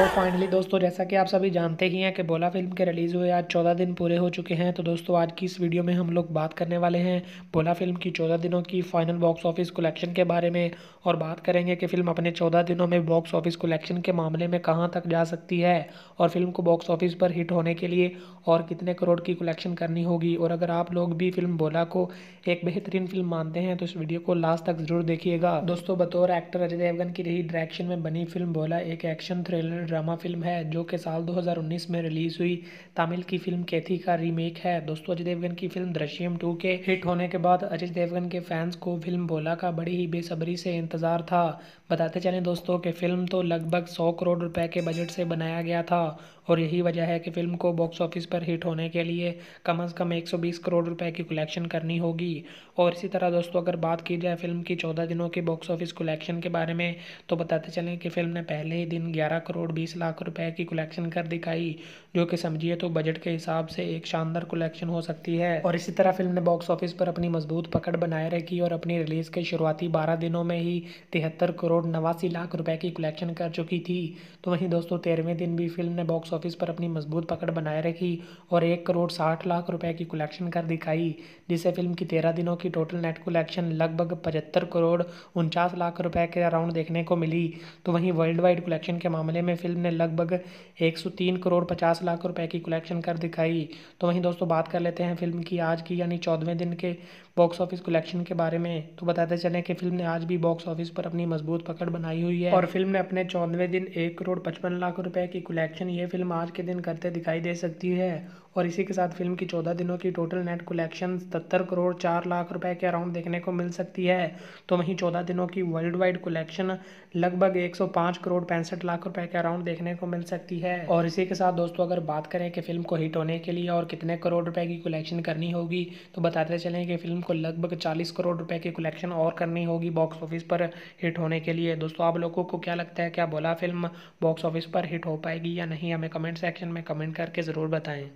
तो फाइनली दोस्तों जैसा कि आप सभी जानते ही हैं कि बोला फिल्म के रिलीज़ हुए आज चौदह दिन पूरे हो चुके हैं तो दोस्तों आज की इस वीडियो में हम लोग बात करने वाले हैं बोला फिल्म की चौदह दिनों की फाइनल बॉक्स ऑफिस कलेक्शन के बारे में और बात करेंगे कि फिल्म अपने चौदह दिनों में बॉक्स ऑफिस कलेक्शन के मामले में कहाँ तक जा सकती है और फिल्म को बॉक्स ऑफिस पर हिट होने के लिए और कितने करोड़ की कलेक्शन करनी होगी और अगर आप लोग भी फिल्म बोला को एक बेहतरीन फिल्म मानते हैं तो इस वीडियो को लास्ट तक ज़रूर देखिएगा दोस्तों बतौर एक्टर अजय देवगन की रही डायरेक्शन में बनी फिल्म बोला एक एक्शन थ्रिलर ड्रामा फिल्म है जो कि साल 2019 में रिलीज़ हुई तमिल की फिल्म कैथी का रीमेक है दोस्तों अजय देवगन की फिल्म दृश्यम टू के हिट होने के बाद अजय देवगन के फैंस को फिल्म भोला का बड़ी ही बेसब्री से इंतज़ार था बताते चलें दोस्तों कि फिल्म तो लगभग सौ करोड़ रुपए के बजट से बनाया गया था और यही वजह है कि फिल्म को बॉक्स ऑफिस पर हिट होने के लिए कम अज़ कम 120 करोड़ रुपए की कलेक्शन करनी होगी और इसी तरह दोस्तों अगर बात की जाए फिल्म की 14 दिनों के बॉक्स ऑफिस कलेक्शन के बारे में तो बताते चलें कि फिल्म ने पहले ही दिन 11 करोड़ करोड़ बीस लाख रुपए की कलेक्शन कर दिखाई जो कि समझिए तो बजट के हिसाब से एक शानदार कलेक्शन हो सकती है और इसी तरह फिल्म ने बॉक्स ऑफिस पर अपनी मजबूत पकड़ बनाए रखी और अपनी रिलीज के शुरुआती बारह दिनों में ही तिहत्तर करोड़ नवासी लाख रुपए की कलेक्शन कर चुकी थी तो वहीं दोस्तों तेरहवें दिन भी फिल्म ने बॉक्स ऑफिस पर अपनी मजबूत पकड़ बनाए रखी और एक करोड़ साठ लाख रुपए की कलेक्शन कर दिखाई जिससे फिल्म की तेरह दिनों की टोटल नेट कलेक्शन लगभग पचहत्तर करोड़ उनचास लाख रुपए के अराउंड देखने को मिली तो वहीं वर्ल्ड वाइड कलेक्शन के मामले में फिल्म ने लगभग 103 करोड़ 50 लाख रुपए की कलेक्शन कर दिखाई तो वहीं दोस्तों बात कर लेते हैं फिल्म की आज की यानी चौदहवें दिन के बॉक्स ऑफिस कलेक्शन के बारे में तो बताते चलें कि फिल्म ने आज भी बॉक्स ऑफिस पर अपनी मजबूत पकड़ बनाई हुई है और फिल्म ने अपने चौदहवें दिन एक करोड़ पचपन लाख रुपए की कलेक्शन ये फिल्म आज के दिन करते दिखाई दे सकती है और इसी के साथ फिल्म की चौदह दिनों की टोटल नेट कलेक्शन सत्तर करोड़ चार लाख रुपए के अराउंड देखने को मिल सकती है तो वहीं चौदह दिनों की वर्ल्ड वाइड कलेक्शन लगभग एक सौ पाँच करोड़ पैंसठ लाख रुपए के अराउंड देखने को मिल सकती है और इसी के साथ दोस्तों अगर बात करें कि फिल्म को हिट होने के लिए और कितने करोड़ रुपए की कलेक्शन करनी होगी तो बताते चलें कि फिल्म को लगभग चालीस करोड़ रुपए की कलेक्शन और करनी होगी बॉक्स ऑफिस पर हिट होने के लिए दोस्तों आप लोगों को क्या लगता है क्या बोला फिल्म बॉक्स ऑफिस पर हिट हो पाएगी या नहीं हमें कमेंट सेक्शन में कमेंट करके ज़रूर बताएं